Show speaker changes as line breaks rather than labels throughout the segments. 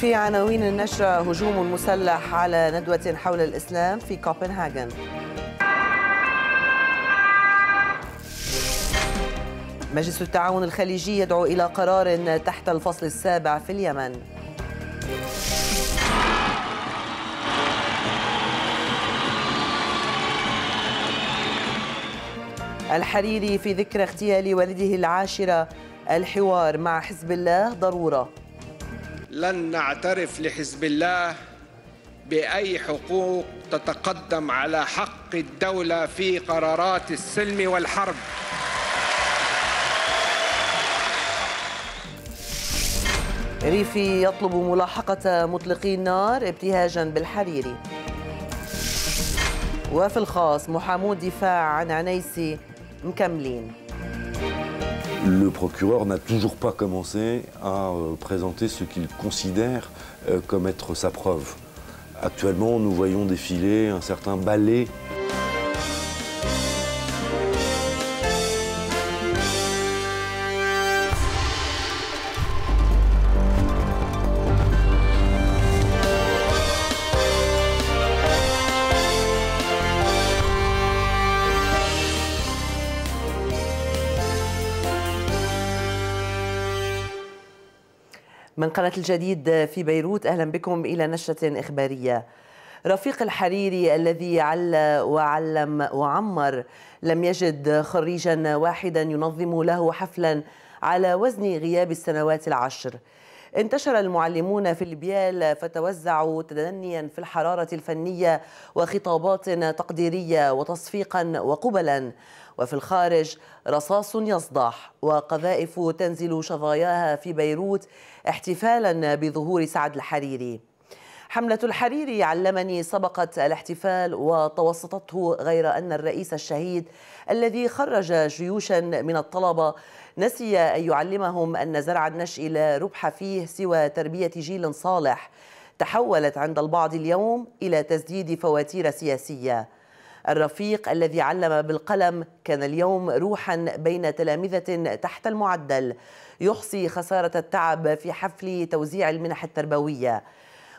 في عناوين النشرة هجوم مسلح على ندوة حول الإسلام في كوبنهاجن مجلس التعاون الخليجي يدعو إلى قرار تحت الفصل السابع في اليمن الحريري في ذكرى اغتيال والده العاشرة الحوار مع حزب الله ضروره
لن نعترف لحزب الله باي حقوق تتقدم على حق الدوله في قرارات السلم والحرب ريفي
يطلب ملاحقة مطلقي النار ابتهاجا بالحريري وفي الخاص محامو الدفاع عن عنيسي مكملين
le procureur n'a toujours pas commencé à euh, présenter ce qu'il considère euh, comme être sa preuve. Actuellement, nous voyons défiler un certain balai
قناة الجديد في بيروت أهلا بكم إلى نشرة إخبارية رفيق الحريري الذي عل وعلم وعمر لم يجد خريجا واحدا ينظم له حفلا على وزن غياب السنوات العشر انتشر المعلمون في البيال فتوزعوا تدنيا في الحرارة الفنية وخطابات تقديرية وتصفيقا وقبلا وفي الخارج رصاص يصدح وقذائف تنزل شظاياها في بيروت احتفالا بظهور سعد الحريري حملة الحريري علمني سبقت الاحتفال وتوسطته غير أن الرئيس الشهيد الذي خرج جيوشا من الطلبة نسي أن يعلمهم أن زرع النشء لا ربح فيه سوى تربية جيل صالح تحولت عند البعض اليوم إلى تسديد فواتير سياسية الرفيق الذي علم بالقلم كان اليوم روحا بين تلامذة تحت المعدل يحصي خسارة التعب في حفل توزيع المنح التربوية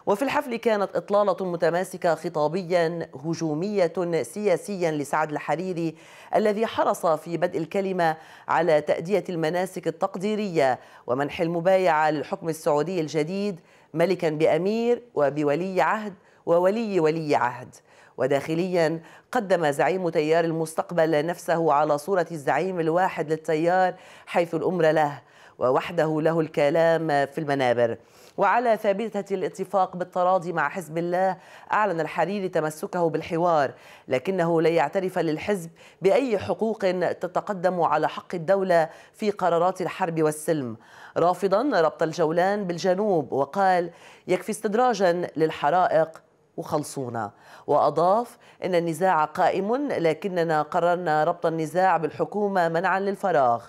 وفي الحفل كانت إطلالة متماسكة خطابيا هجومية سياسيا لسعد الحريري الذي حرص في بدء الكلمة على تأدية المناسك التقديرية ومنح المبايعة للحكم السعودي الجديد ملكا بأمير وبولي عهد وولي ولي عهد وداخليا قدم زعيم تيار المستقبل نفسه على صورة الزعيم الواحد للتيار حيث الأمر له ووحده له الكلام في المنابر وعلى ثابتة الاتفاق بالتراضي مع حزب الله أعلن الحريري تمسكه بالحوار لكنه لن يعترف للحزب بأي حقوق تتقدم على حق الدولة في قرارات الحرب والسلم رافضا ربط الجولان بالجنوب وقال يكفي استدراجا للحرائق وخلصونا وأضاف إن النزاع قائم لكننا قررنا ربط النزاع بالحكومة منعا للفراغ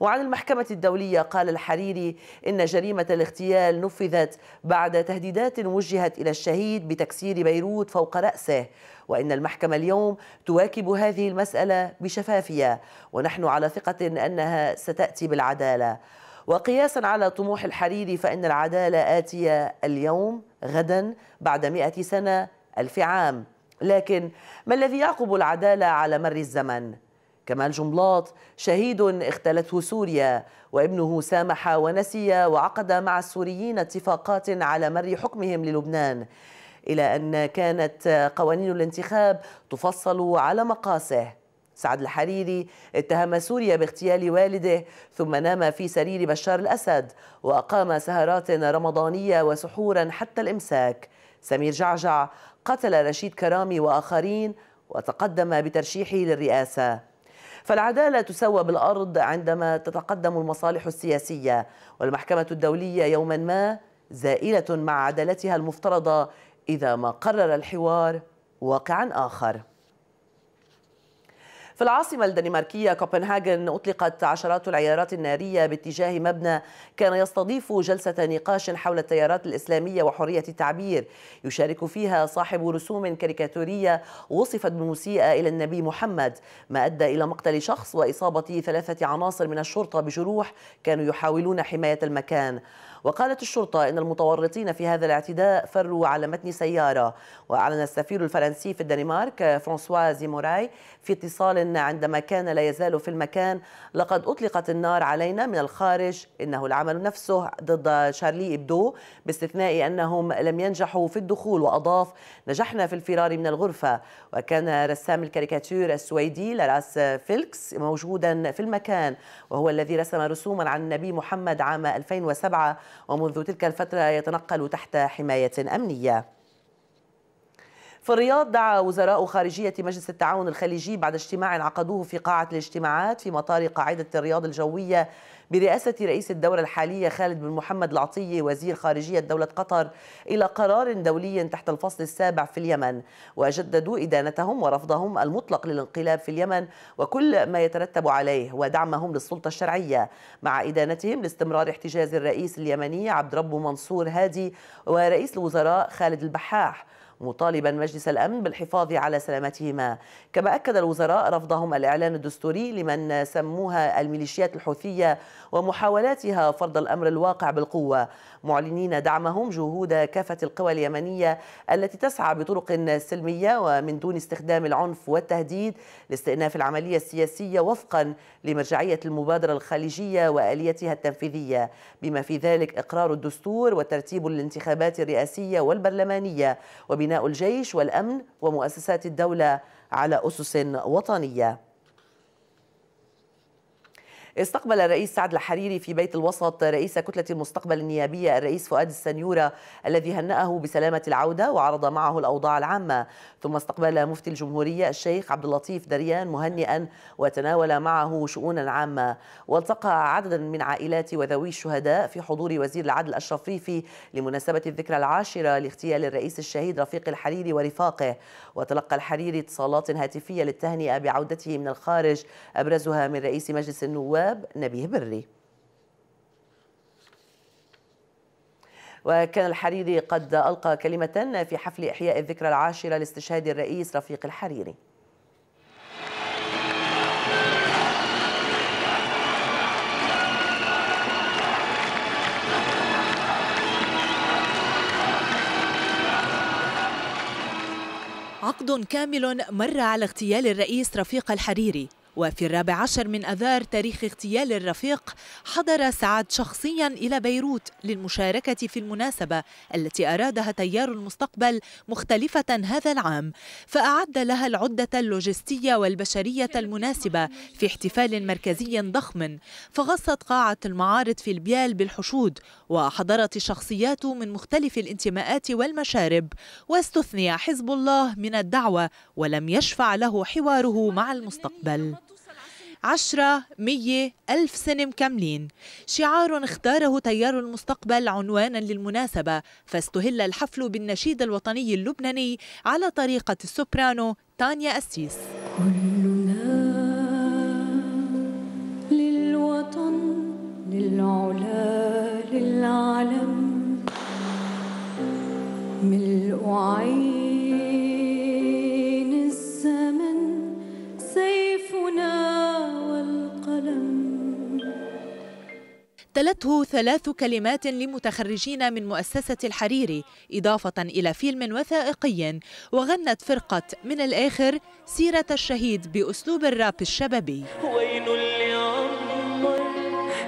وعن المحكمة الدولية قال الحريري إن جريمة الاغتيال نفذت بعد تهديدات وجهت إلى الشهيد بتكسير بيروت فوق رأسه وإن المحكمة اليوم تواكب هذه المسألة بشفافية ونحن على ثقة أنها ستأتي بالعدالة وقياسا على طموح الحريري فإن العدالة آتية اليوم غدا بعد مئة سنة ألف عام لكن ما الذي يعقب العدالة على مر الزمن؟ كمال جملاط شهيد اختلته سوريا وابنه سامح ونسي وعقد مع السوريين اتفاقات على مر حكمهم للبنان إلى أن كانت قوانين الانتخاب تفصل على مقاسه سعد الحريري اتهم سوريا باغتيال والده ثم نام في سرير بشار الأسد وأقام سهرات رمضانية وسحورا حتى الإمساك سمير جعجع قتل رشيد كرامي وآخرين وتقدم بترشيحه للرئاسة فالعدالة تسوى بالأرض عندما تتقدم المصالح السياسية والمحكمة الدولية يوما ما زائلة مع عدالتها المفترضة إذا ما قرر الحوار واقعا آخر في العاصمة الدنماركية كوبنهاجن أطلقت عشرات العيارات النارية باتجاه مبنى كان يستضيف جلسة نقاش حول التيارات الإسلامية وحرية التعبير يشارك فيها صاحب رسوم كاريكاتورية وصفت بمسيئة إلى النبي محمد ما أدى إلى مقتل شخص وإصابة ثلاثة عناصر من الشرطة بجروح كانوا يحاولون حماية المكان وقالت الشرطة إن المتورطين في هذا الاعتداء فروا على متن سيارة وأعلن السفير الفرنسي في الدنمارك فرانسوازي موراي في اتصال عندما كان لا يزال في المكان لقد أطلقت النار علينا من الخارج إنه العمل نفسه ضد شارلي إبدو باستثناء أنهم لم ينجحوا في الدخول وأضاف نجحنا في الفرار من الغرفة وكان رسام الكاريكاتير السويدي لاراس فيلكس موجودا في المكان وهو الذي رسم رسوما عن النبي محمد عام 2007 ومنذ تلك الفترة يتنقل تحت حماية أمنية في الرياض دعا وزراء خارجية مجلس التعاون الخليجي بعد اجتماع عقدوه في قاعة الاجتماعات في مطار قاعدة الرياض الجوية برئاسة رئيس الدولة الحالية خالد بن محمد العطية وزير خارجية دولة قطر إلى قرار دولي تحت الفصل السابع في اليمن وجددوا إدانتهم ورفضهم المطلق للانقلاب في اليمن وكل ما يترتب عليه ودعمهم للسلطة الشرعية مع إدانتهم لاستمرار احتجاز الرئيس اليمني عبد ربه منصور هادي ورئيس الوزراء خالد البحاح مطالبا مجلس الأمن بالحفاظ على سلامتهما كما أكد الوزراء رفضهم الإعلان الدستوري لمن سموها الميليشيات الحوثية ومحاولاتها فرض الأمر الواقع بالقوة معلنين دعمهم جهود كافة القوى اليمنية التي تسعى بطرق سلمية ومن دون استخدام العنف والتهديد لاستئناف العملية السياسية وفقا لمرجعية المبادرة الخليجية وآليتها التنفيذية بما في ذلك إقرار الدستور وترتيب الانتخابات الرئاسية والبرلمانية وبناء بناء الجيش والأمن ومؤسسات الدولة على أسس وطنية استقبل الرئيس سعد الحريري في بيت الوسط رئيس كتلة المستقبل النيابية الرئيس فؤاد السنيورة الذي هنأه بسلامة العودة وعرض معه الأوضاع العامة ثم استقبل مفتي الجمهورية الشيخ عبد اللطيف دريان مهنئا وتناول معه شؤونا عامة والتقى عددا من عائلات وذوي الشهداء في حضور وزير العدل أشرف ريفي لمناسبة الذكرى العاشرة لاغتيال الرئيس الشهيد رفيق الحريري ورفاقه وتلقى الحريري اتصالات هاتفية للتهنئة بعودته من الخارج أبرزها من رئيس مجلس النواب الشباب نبيه بري وكان الحريري قد ألقى كلمة في حفل إحياء الذكرى العاشرة لاستشهاد الرئيس رفيق الحريري
عقد كامل مر على اغتيال الرئيس رفيق الحريري وفي الرابع عشر من أذار تاريخ اغتيال الرفيق حضر سعد شخصيا إلى بيروت للمشاركة في المناسبة التي أرادها تيار المستقبل مختلفة هذا العام فأعد لها العدة اللوجستية والبشرية المناسبة في احتفال مركزي ضخم فغصت قاعة المعارض في البيال بالحشود وحضرت الشخصيات من مختلف الانتماءات والمشارب واستثني حزب الله من الدعوة ولم يشفع له حواره مع المستقبل عشرة مية ألف سنة مكملين شعار اختاره تيار المستقبل عنوانا للمناسبة فاستهل الحفل بالنشيد الوطني اللبناني على طريقة السوبرانو تانيا أسيس كلنا
للوطن للعلا للعلم ملء عين
تلته ثلاث كلمات لمتخرجين من مؤسسة الحريري إضافة إلى فيلم وثائقي وغنت فرقة من الآخر سيرة الشهيد بأسلوب الراب الشبابي
وين اللي عمر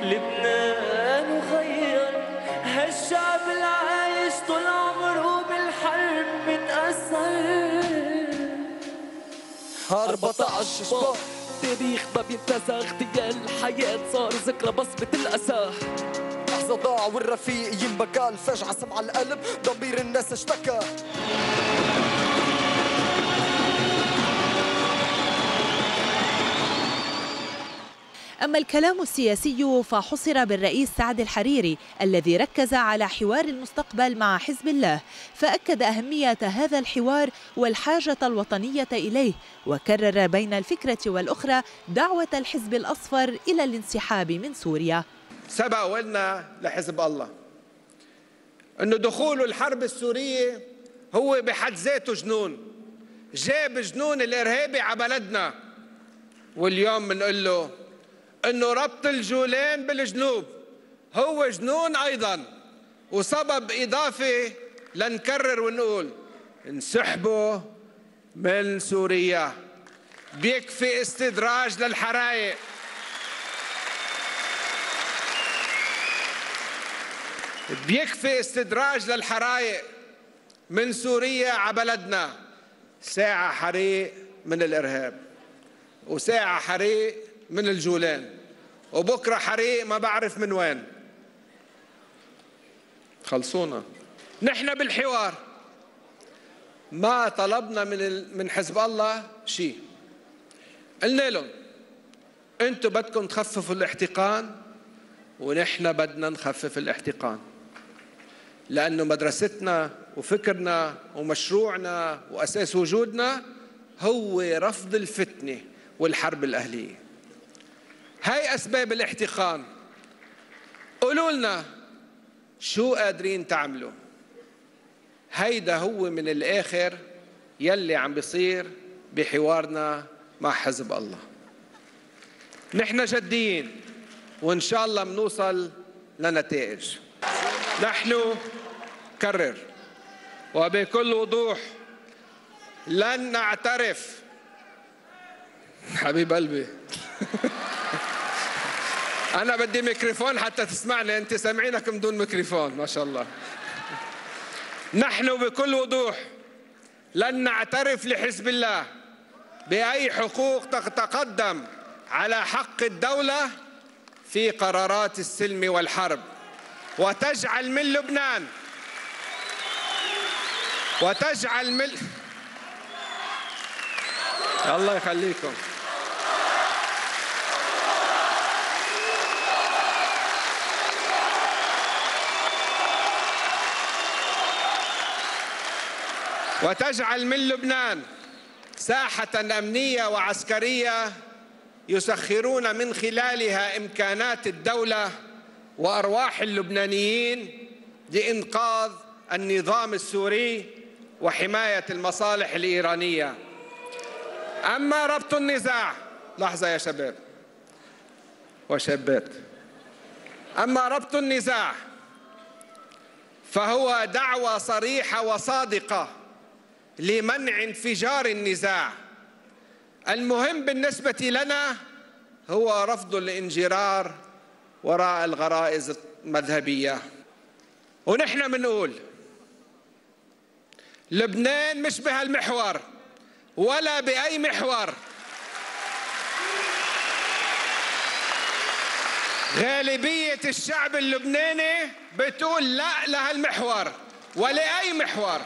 لبنان خير هالشعب
العايش طول عمره بالحرب متأثر 14 شهر التاريخ ما بينتزع اغتيال الحياة
صار ذكرى بصمة الأسى لحظة ضاع والرفيق ينبكى الفجعة سمع القلب ضمير الناس اشتكى أما
الكلام السياسي فحصر بالرئيس سعد الحريري الذي ركز على حوار المستقبل مع حزب الله فأكد أهمية هذا الحوار والحاجة الوطنية إليه وكرر بين الفكرة والأخرى دعوة الحزب الأصفر إلى الانسحاب من سوريا
سبق قلنا لحزب الله أن دخول الحرب السورية هو بحد ذاته جنون جاب جنون الإرهابي على بلدنا واليوم بنقول له انه ربط الجولان بالجنوب هو جنون ايضا وسبب اضافه لنكرر ونقول انسحبوا من سوريا بيكفي استدراج للحرائق بيكفي استدراج للحرائق من سوريا على بلدنا ساعة حريق من الإرهاب وساعة حريق من الجولان وبكرة حريق ما بعرف من وين خلصونا نحن بالحوار ما طلبنا من من حزب الله شيء قلنا لهم انتم بدكم تخففوا الاحتقان ونحن بدنا نخفف الاحتقان لانه مدرستنا وفكرنا ومشروعنا واساس وجودنا هو رفض الفتنه والحرب الاهليه هاي أسباب الاحتقان قولوا لنا شو قادرين تعملوا هيدا هو من الآخر يلي عم بيصير بحوارنا مع حزب الله نحن جديين وإن شاء الله منوصل لنتائج نحن كرر وبكل وضوح لن نعترف حبيب قلبي أنا بدي ميكروفون حتى تسمعني أنت سامعينك من دون ميكروفون ما شاء الله نحن بكل وضوح لن نعترف لحزب الله بأي حقوق تتقدم على حق الدولة في قرارات السلم والحرب وتجعل من لبنان وتجعل من الله يخليكم وتجعل من لبنان ساحة أمنية وعسكرية يسخرون من خلالها إمكانات الدولة وأرواح اللبنانيين لإنقاذ النظام السوري وحماية المصالح الإيرانية أما ربط النزاع لحظة يا شباب وشابات أما ربط النزاع فهو دعوة صريحة وصادقة لمنع انفجار النزاع المهم بالنسبة لنا هو رفض الانجرار وراء الغرائز المذهبية ونحن بنقول لبنان مش بهالمحور ولا بأي محور غالبية الشعب اللبناني بتقول لا لهالمحور ولأي محور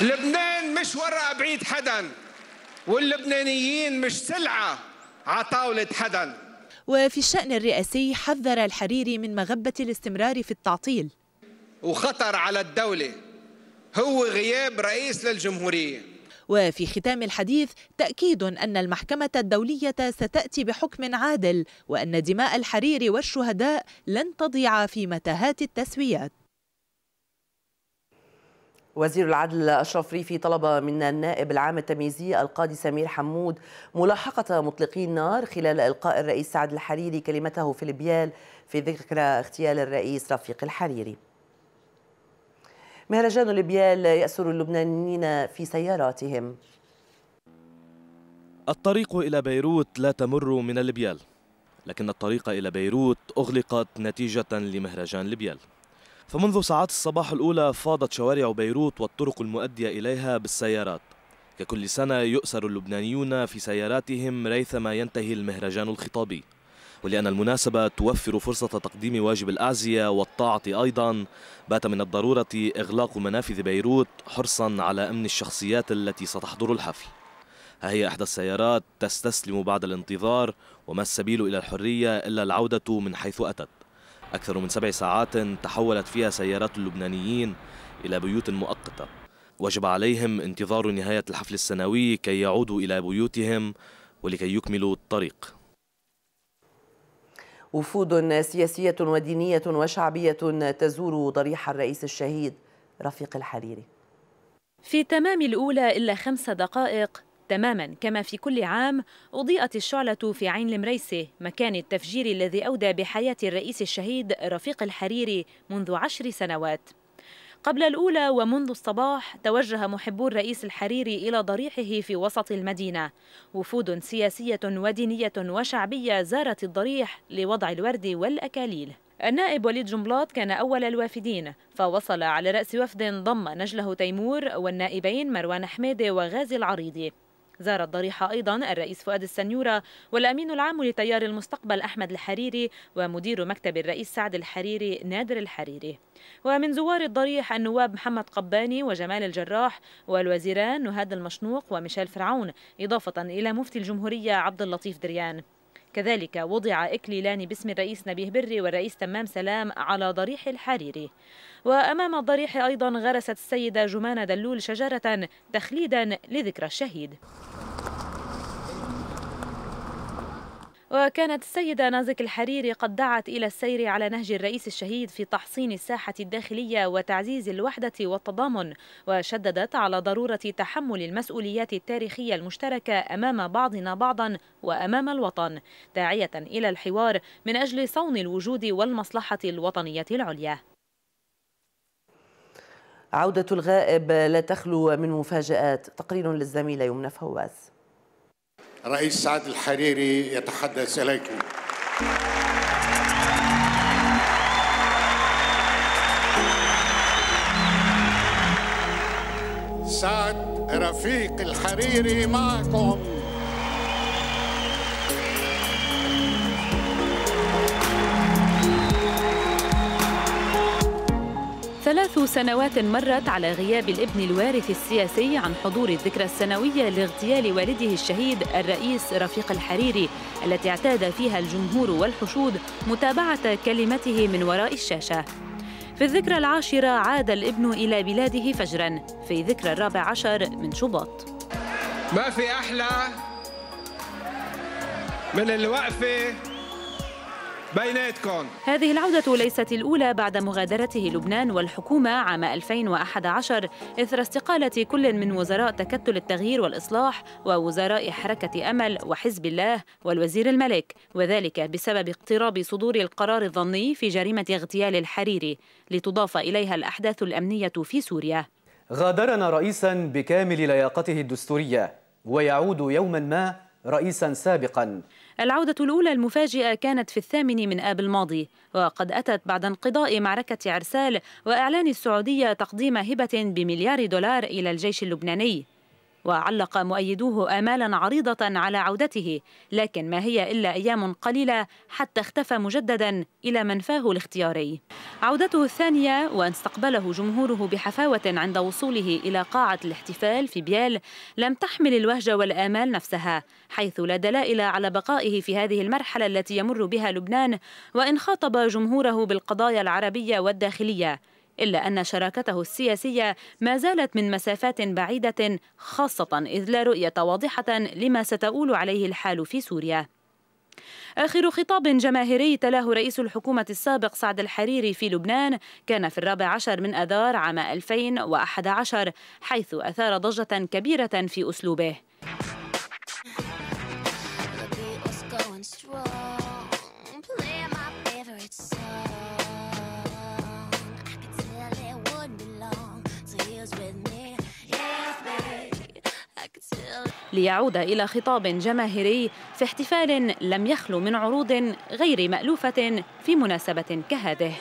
لبنان مش ورقة بعيد حدا واللبنانيين مش سلعة على طاولة حدا
وفي الشأن الرئاسي حذر الحريري من مغبة الاستمرار في التعطيل
وخطر على الدولة هو غياب رئيس للجمهورية
وفي ختام الحديث تأكيد أن المحكمة الدولية ستأتي بحكم عادل وأن دماء الحرير والشهداء لن تضيع في متاهات التسويات
وزير العدل أشرف ريفي طلب من النائب العام التمييزي القاضي سمير حمود ملاحقة مطلقي النار خلال إلقاء الرئيس سعد الحريري كلمته في البيال في ذكرى اغتيال الرئيس رفيق الحريري مهرجان البيال يأسر اللبنانيين في سياراتهم
الطريق إلى بيروت لا تمر من البيال لكن الطريق إلى بيروت أغلقت نتيجة لمهرجان البيال فمنذ ساعات الصباح الأولى فاضت شوارع بيروت والطرق المؤدية إليها بالسيارات ككل سنة يؤسر اللبنانيون في سياراتهم ريثما ينتهي المهرجان الخطابي ولأن المناسبة توفر فرصة تقديم واجب الأعزية والطاعة أيضا بات من الضرورة إغلاق منافذ بيروت حرصا على أمن الشخصيات التي ستحضر الحفل ها هي إحدى السيارات تستسلم بعد الانتظار وما السبيل إلى الحرية إلا العودة من حيث أتت أكثر من سبع ساعات تحولت فيها سيارات اللبنانيين إلى بيوت مؤقتة وجب عليهم انتظار نهاية الحفل السنوي كي يعودوا إلى بيوتهم ولكي يكملوا الطريق
وفود سياسية ودينية وشعبية تزور ضريح الرئيس الشهيد رفيق الحريري
في تمام الأولى إلا خمس دقائق تماما كما في كل عام أضيئت الشعلة في عين المريسي مكان التفجير الذي أودى بحياة الرئيس الشهيد رفيق الحريري منذ عشر سنوات قبل الأولى ومنذ الصباح توجه محبو الرئيس الحريري إلى ضريحه في وسط المدينة وفود سياسية ودينية وشعبية زارت الضريح لوضع الورد والأكاليل النائب وليد جنبلاط كان أول الوافدين فوصل على رأس وفد ضم نجله تيمور والنائبين مروان حميدة وغازي العريضي زار الضريحة أيضا الرئيس فؤاد السنيورة والأمين العام لتيار المستقبل أحمد الحريري ومدير مكتب الرئيس سعد الحريري نادر الحريري ومن زوار الضريح النواب محمد قباني وجمال الجراح والوزيران نهاد المشنوق وميشيل فرعون إضافة إلى مفتي الجمهورية عبد اللطيف دريان كذلك وضع إكليلان باسم الرئيس نبيه بري والرئيس تمام سلام على ضريح الحريري وأمام الضريح أيضا غرست السيدة جمانة دلول شجرة تخليدا لذكرى الشهيد وكانت السيدة نازك الحريري قد دعت إلى السير على نهج الرئيس الشهيد في تحصين الساحة الداخلية وتعزيز الوحدة والتضامن وشددت على ضرورة تحمل المسؤوليات التاريخية المشتركة أمام بعضنا بعضا وأمام الوطن داعية إلى الحوار من أجل صون الوجود والمصلحة الوطنية العليا
عودة الغائب لا تخلو من مفاجآت تقرير للزميلة يمنى فواز
رئيس سعد الحريري يتحدث إليكم سعد رفيق
الحريري معكم
ثلاث سنوات مرت على غياب الابن الوارث السياسي عن حضور الذكرى السنوية لاغتيال والده الشهيد الرئيس رفيق الحريري التي اعتاد فيها الجمهور والحشود متابعة كلمته من وراء الشاشة في الذكرى العاشرة عاد الابن إلى بلاده فجراً في ذكرى الرابع عشر من شباط
ما في أحلى من الوقفة بيناتكم
هذه العودة ليست الأولى بعد مغادرته لبنان والحكومة عام 2011 إثر استقالة كل من وزراء تكتل التغيير والإصلاح ووزراء حركة أمل وحزب الله والوزير الملك وذلك بسبب اقتراب صدور القرار الظني في جريمة اغتيال الحريري لتضاف إليها الأحداث الأمنية في سوريا
غادرنا رئيسا بكامل لياقته الدستورية ويعود يوما ما رئيسا سابقا العودة الأولى
المفاجئة كانت في الثامن من آب الماضي وقد أتت بعد انقضاء معركة عرسال وإعلان السعودية تقديم هبة بمليار دولار إلى الجيش اللبناني وعلق مؤيدوه آمالا عريضة على عودته لكن ما هي إلا أيام قليلة حتى اختفى مجددا إلى منفاه الاختياري عودته الثانية وأن استقبله جمهوره بحفاوة عند وصوله إلى قاعة الاحتفال في بيال لم تحمل الوهجة والآمال نفسها حيث لا دلائل على بقائه في هذه المرحلة التي يمر بها لبنان وإن خاطب جمهوره بالقضايا العربية والداخلية إلا أن شراكته السياسية ما زالت من مسافات بعيدة خاصة إذ لا رؤية واضحة لما ستؤول عليه الحال في سوريا آخر خطاب جماهيري تلاه رئيس الحكومة السابق سعد الحريري في لبنان كان في الرابع عشر من أذار عام 2011 حيث أثار ضجة كبيرة في أسلوبه. ليعود إلى خطاب جماهيري في احتفال لم يخلو من عروض غير مألوفة في مناسبة كهذه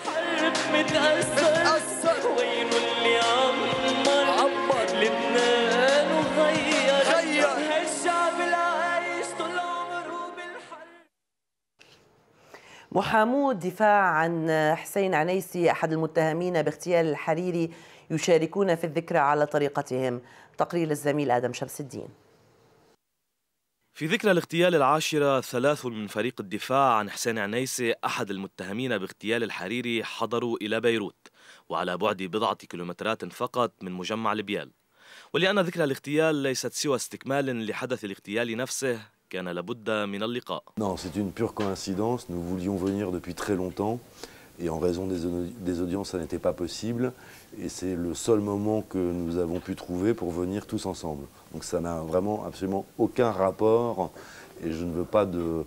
محامو الدفاع عن حسين عنيسي أحد المتهمين باغتيال الحريري يشاركون في الذكرى على طريقتهم تقرير الزميل آدم شمس الدين
في ذكرى الاغتيال العاشرة ثلاث من فريق الدفاع عن حسين عنيسة أحد المتهمين باغتيال الحريري حضروا إلى بيروت وعلى بعد بضعة كيلومترات فقط من مجمع لبيال ولأن ذكرى الاغتيال ليست سوى استكمال لحدث الاغتيال نفسه كان لابد من اللقاء
Non, c'est une pure coïncidence. Nous voulions venir depuis très longtemps et en raison des, des audiences, ça n'était pas possible. Et c'est le seul moment que nous avons pu trouver pour venir tous ensemble. Donc ça n'a vraiment absolument aucun rapport et je ne veux pas de,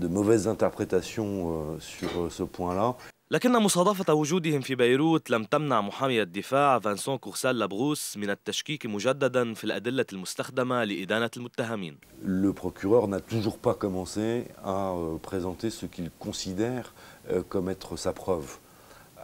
mauvaises interprétations euh, sur euh, ce point-là.
لكن مصادفة وجودهم في بيروت لم تمنع محامي الدفاع فانسون كورسال لابروس من التشكيك مجددا في الأدلة المستخدمة لإدانة المتهمين.
Le procureur n'a toujours pas commencé à euh, présenter ce qu'il considère comme être sa preuve.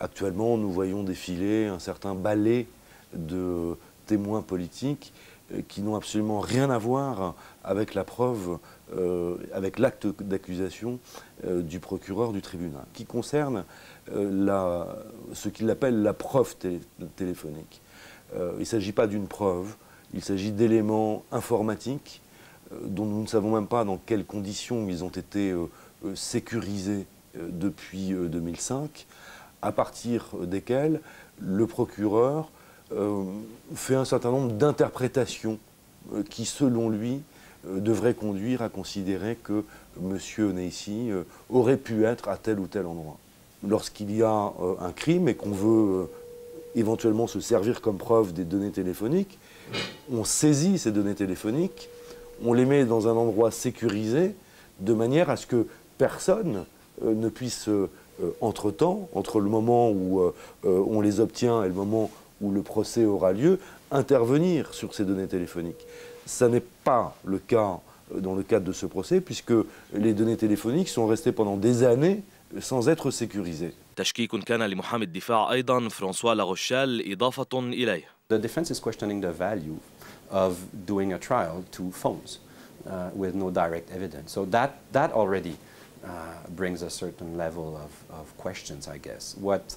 Actuellement, nous voyons défiler un certain ballet de témoins politiques euh, qui n'ont absolument rien à voir avec la preuve, euh, avec l'acte d'accusation euh, du procureur du tribunal, qui concerne ce qu'il appelle la preuve téléphonique. il ne s'agit pas d'une preuve, il s'agit d'éléments informatiques dont nous ne savons même pas dans quelles conditions ils ont été sécurisés depuis 2005 à partir desquelles le procureur euh, fait un certain nombre d'interprétations euh, qui, selon lui, euh, devraient conduire à considérer que M. Neissi aurait pu être à tel ou tel endroit. Lorsqu'il y a un crime et qu'on veut éventuellement se servir comme preuve des données téléphoniques, on saisit ces données téléphoniques, on les met dans un endroit sécurisé, de manière à ce que personne ne puisse euh, entre-temps, entre le moment où euh, euh, on les obtient et le moment où le procès aura lieu, intervenir sur ces données téléphoniques. Ça n'est pas le cas dans le cadre de ce procès, puisque les données téléphoniques sont restées pendant des années sans être sécurisées.
تشكيك
The defense is phones uh, with no direct evidence. Uh, brings a certain level of, of questions, I guess. What,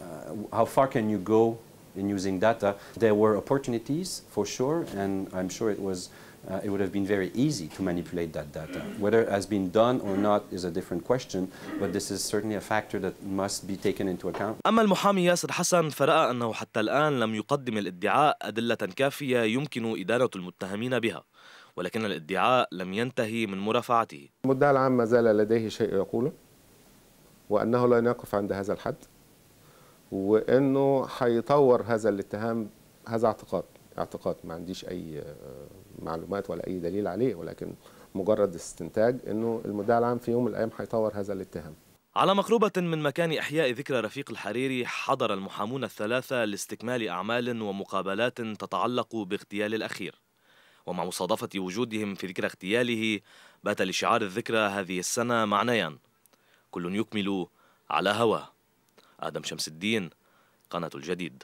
uh, how far can you go in using data? There were opportunities for sure, and I'm sure it was uh, it would have been very easy to manipulate that data. Whether it has been done or not is a different question, but this is certainly a factor that must be taken into account.
أما المحامي ياسر حسن فرأى أنه حتى الآن لم يقدم الادعاء أدلة كافية يمكن إدانة المتهمين بها. ولكن الادعاء لم ينتهي من مرافعته
المدعي العام ما زال لديه شيء يقوله وأنه لن يقف عند هذا الحد وأنه هيطور هذا الاتهام هذا اعتقاد اعتقاد ما عنديش أي آه، معلومات ولا أي دليل عليه ولكن مجرد استنتاج أنه المدعي العام في يوم من الأيام هيطور هذا الاتهام
على مقربة من مكان إحياء ذكرى رفيق الحريري حضر المحامون الثلاثة لاستكمال أعمال ومقابلات تتعلق باغتيال الأخير ومع مصادفة وجودهم في ذكرى اغتياله بات لشعار الذكرى هذه السنة معنيان كل يكمل على هواه آدم شمس الدين قناة الجديد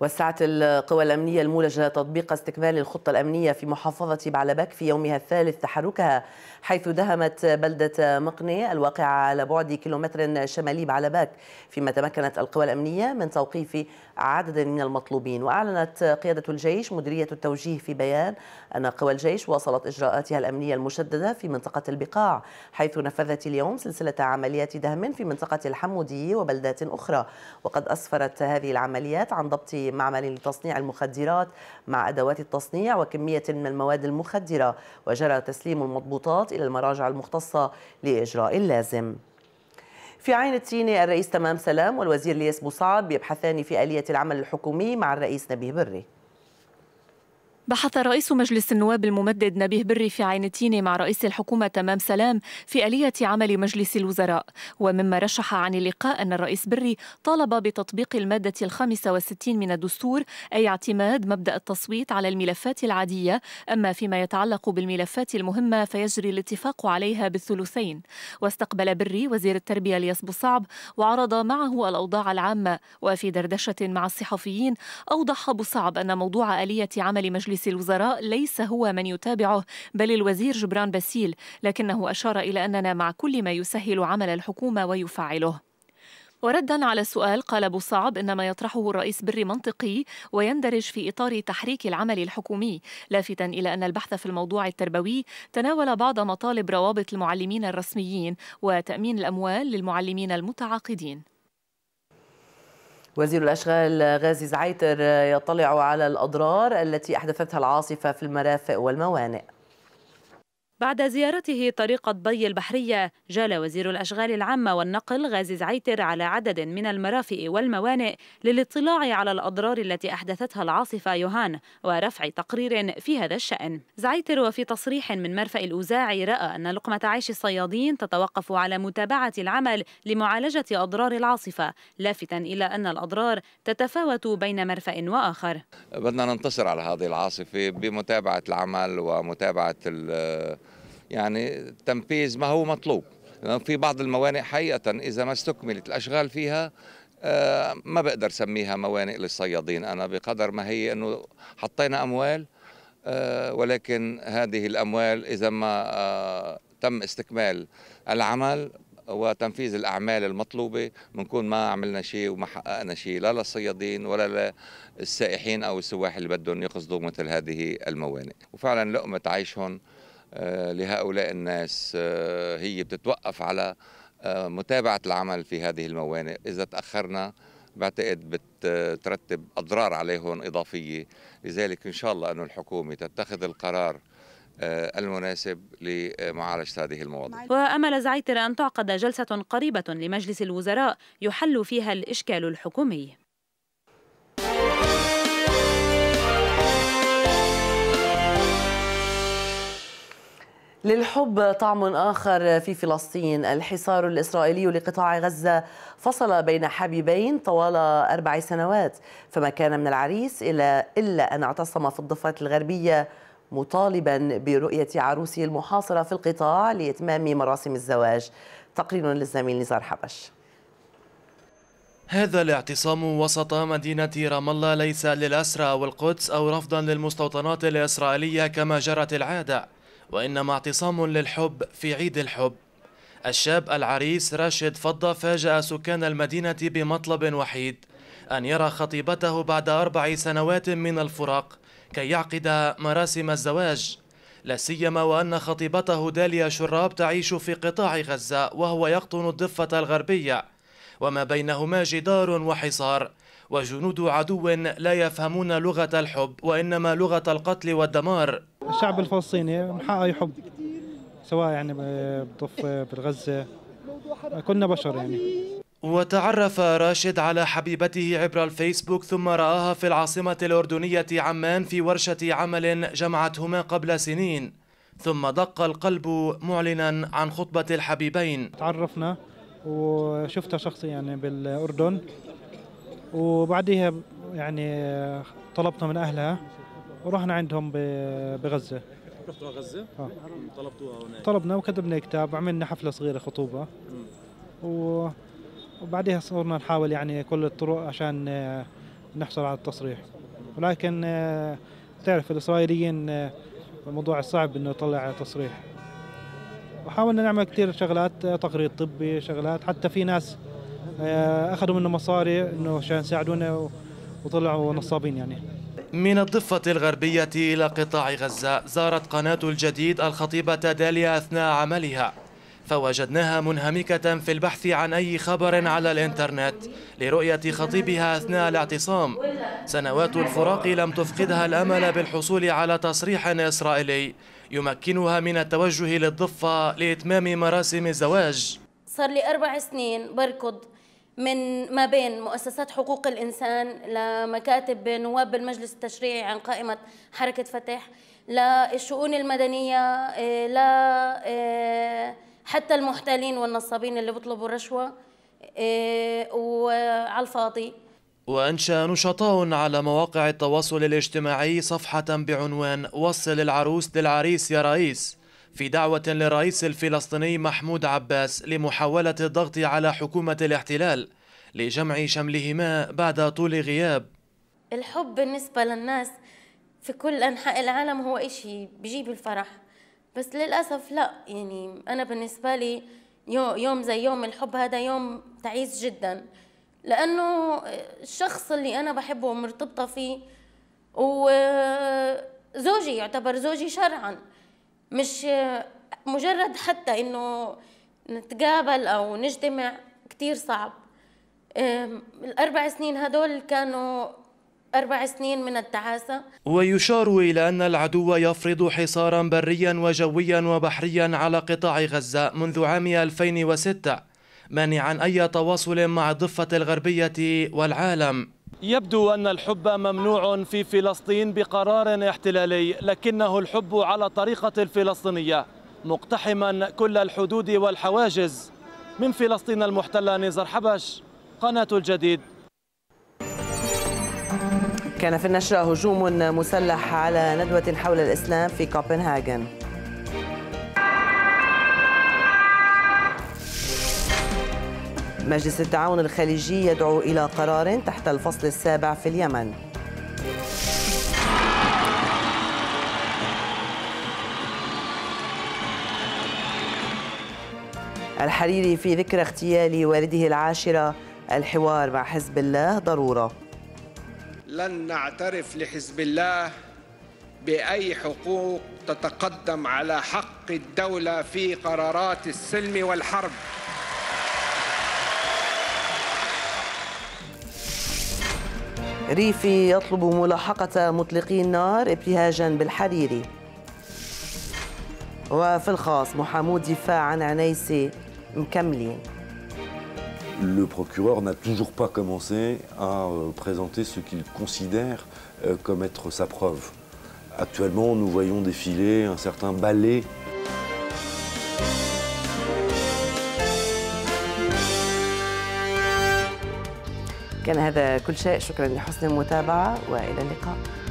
وسعت القوى الأمنية المولجة تطبيق استكمال الخطة الأمنية في محافظة بعلبك في يومها الثالث تحركها حيث دهمت بلدة مقني الواقعة على بعد كيلومتر شمالي بعلبك فيما تمكنت القوى الأمنية من توقيف عدد من المطلوبين وأعلنت قيادة الجيش مديرية التوجيه في بيان أن قوى الجيش واصلت إجراءاتها الأمنية المشددة في منطقة البقاع حيث نفذت اليوم سلسلة عمليات دهم في منطقة الحمودية وبلدات أخرى وقد أسفرت هذه العمليات عن ضبط بمعمل لتصنيع المخدرات مع أدوات التصنيع وكمية من المواد المخدرة وجرى تسليم المضبوطات إلى المراجع المختصة لإجراء اللازم في عين التيني الرئيس تمام سلام والوزير لياس بوصعب يبحثان في آلية العمل الحكومي مع الرئيس نبيه بري
بحث رئيس مجلس النواب الممدد نبيه بري في عين التين مع رئيس الحكومة تمام سلام في آلية عمل مجلس الوزراء ومما رشح عن اللقاء أن الرئيس بري طالب بتطبيق المادة الخامسة والستين من الدستور أي اعتماد مبدأ التصويت على الملفات العادية أما فيما يتعلق بالملفات المهمة فيجري الاتفاق عليها بالثلثين واستقبل بري وزير التربية الياس بوصعب وعرض معه الأوضاع العامة وفي دردشة مع الصحفيين أوضح بوصعب أن موضوع آلية عمل مجلس مجلس الوزراء ليس هو من يتابعه بل الوزير جبران باسيل لكنه أشار إلى أننا مع كل ما يسهل عمل الحكومة ويفعله وردا على السؤال قال ابو صعب ان ما يطرحه الرئيس بري منطقي ويندرج في اطار تحريك العمل الحكومي لافتا الى ان البحث في الموضوع التربوي تناول بعض مطالب روابط المعلمين الرسميين وتامين الاموال للمعلمين المتعاقدين
وزير الأشغال غازي زعيتر يطلع على الأضرار التي أحدثتها العاصفة في المرافق والموانئ
بعد زيارته طريق دبي البحرية جال وزير الأشغال العامة والنقل غازي زعيتر على عدد من المرافئ والموانئ للاطلاع على الأضرار التي أحدثتها العاصفة يوهان ورفع تقرير في هذا الشأن زعيتر وفي تصريح من مرفأ الأوزاعي رأى أن لقمة عيش الصيادين تتوقف على متابعة العمل لمعالجة أضرار العاصفة لافتا إلى أن الأضرار تتفاوت بين مرفأ وآخر
بدنا ننتصر على هذه العاصفة بمتابعة العمل ومتابعة يعني تنفيذ ما هو مطلوب في بعض الموانئ حقيقة إذا ما استكملت الأشغال فيها آه، ما بقدر سميها موانئ للصيادين أنا بقدر ما هي أنه حطينا أموال آه، ولكن هذه الأموال إذا ما آه، تم استكمال العمل وتنفيذ الأعمال المطلوبة بنكون ما عملنا شيء وما حققنا شيء لا للصيادين ولا للسائحين أو السواح اللي بدهم يقصدوا مثل هذه الموانئ وفعلا لقمة عيشهم آه، لهؤلاء الناس آه، هي بتتوقف على آه، متابعة العمل في هذه الموانئ إذا تأخرنا بعتقد بترتب أضرار عليهم إضافية لذلك إن شاء الله أن الحكومة تتخذ القرار المناسب لمعالجة هذه المواضيع
وأمل زعيتر أن تعقد جلسة قريبة لمجلس الوزراء يحل فيها الإشكال الحكومي
للحب طعم آخر في فلسطين الحصار الإسرائيلي لقطاع غزة فصل بين حبيبين طوال أربع سنوات فما كان من العريس إلا, إلا أن اعتصم في الضفة الغربية مطالبا برؤية عروسه المحاصرة في القطاع لإتمام مراسم الزواج تقرير للزميل نزار حبش
هذا الاعتصام وسط مدينة رام الله ليس للأسرى والقدس أو رفضا للمستوطنات الإسرائيلية كما جرت العادة وإنما اعتصام للحب في عيد الحب الشاب العريس راشد فضة فاجأ سكان المدينة بمطلب وحيد أن يرى خطيبته بعد أربع سنوات من الفراق كي يعقد مراسم الزواج لا سيما وأن خطيبته داليا شراب تعيش في قطاع غزة وهو يقطن الضفة الغربية وما بينهما جدار وحصار وجنود عدو لا يفهمون لغة الحب وإنما لغة القتل والدمار
الشعب الفلسطيني
من حقه يحب سواء يعني بالضفه بالغزه كلنا بشر يعني
وتعرف راشد على حبيبته عبر الفيسبوك ثم رآها في العاصمة الأردنية عمان في ورشة عمل جمعتهما قبل سنين ثم دق القلب معلنا عن خطبة الحبيبين تعرفنا
وشفتها شخصيا يعني بالأردن وبعديها يعني طلبنا من أهلها ورحنا عندهم بغزه
رحتوا غزه؟ آه. طلبتوها هناك طلبنا
وكتبنا كتاب وعملنا حفله صغيره خطوبه و... وبعدها صرنا نحاول يعني كل الطرق عشان آه، نحصل على التصريح ولكن آه، تعرف الاسرائيليين آه، الموضوع الصعب انه يطلع تصريح وحاولنا نعمل كثير شغلات تقرير طبي شغلات حتى في ناس اخذوا منه مصاري انه عشان يساعدونا وطلعوا نصابين يعني
من الضفة الغربية إلى قطاع غزة زارت قناة الجديد الخطيبة داليا أثناء عملها فوجدناها منهمكة في البحث عن أي خبر على الإنترنت لرؤية خطيبها أثناء الاعتصام سنوات الفراق لم تفقدها الأمل بالحصول على تصريح إسرائيلي يمكنها من التوجه للضفة لإتمام مراسم الزواج
صار لي أربع سنين بركض من ما بين مؤسسات حقوق الإنسان لمكاتب نواب بالمجلس التشريعي عن قائمة حركة فتح للشؤون المدنية إيه، لا إيه، حتى المحتالين والنصابين اللي بيطلبوا الرشوة إيه، وعلى الفاضي
وأنشأ نشطاء على مواقع التواصل الاجتماعي صفحة بعنوان وصل العروس للعريس يا رئيس في دعوة للرئيس الفلسطيني محمود عباس لمحاولة الضغط على حكومة الاحتلال لجمع شملهما بعد طول غياب
الحب بالنسبة للناس في كل أنحاء العالم هو إشي بجيب الفرح بس للأسف لا يعني أنا بالنسبة لي يوم زي يوم الحب هذا يوم تعيس جدا لأنه الشخص اللي أنا بحبه ومرتبطة فيه وزوجي يعتبر زوجي شرعاً مش مجرد حتى انه نتقابل او نجتمع كتير صعب الاربع سنين هدول كانوا أربع سنين من التعاسة
ويشار إلى أن العدو يفرض حصارا بريا وجويا وبحريا على قطاع غزة منذ عام 2006 مانعا أي تواصل مع الضفة الغربية والعالم يبدو أن الحب ممنوع في فلسطين بقرار احتلالي لكنه الحب على طريقة الفلسطينية مقتحما كل الحدود والحواجز من فلسطين المحتلة نزار حبش قناة الجديد
كان في النشرة هجوم مسلح على ندوة حول الإسلام في كوبنهاجن مجلس التعاون الخليجي يدعو إلى قرار تحت الفصل السابع في اليمن الحريري في ذكرى اغتيال والده العاشرة الحوار مع حزب الله ضرورة
لن نعترف لحزب الله بأي حقوق تتقدم على حق الدولة في قرارات السلم والحرب
le
procureur n'a toujours pas commencé à euh, présenter ce qu'il considère euh, comme être sa preuve. Actuellement, nous voyons défiler un certain balai
كان هذا كل شيء شكرا لحسن المتابعة وإلى اللقاء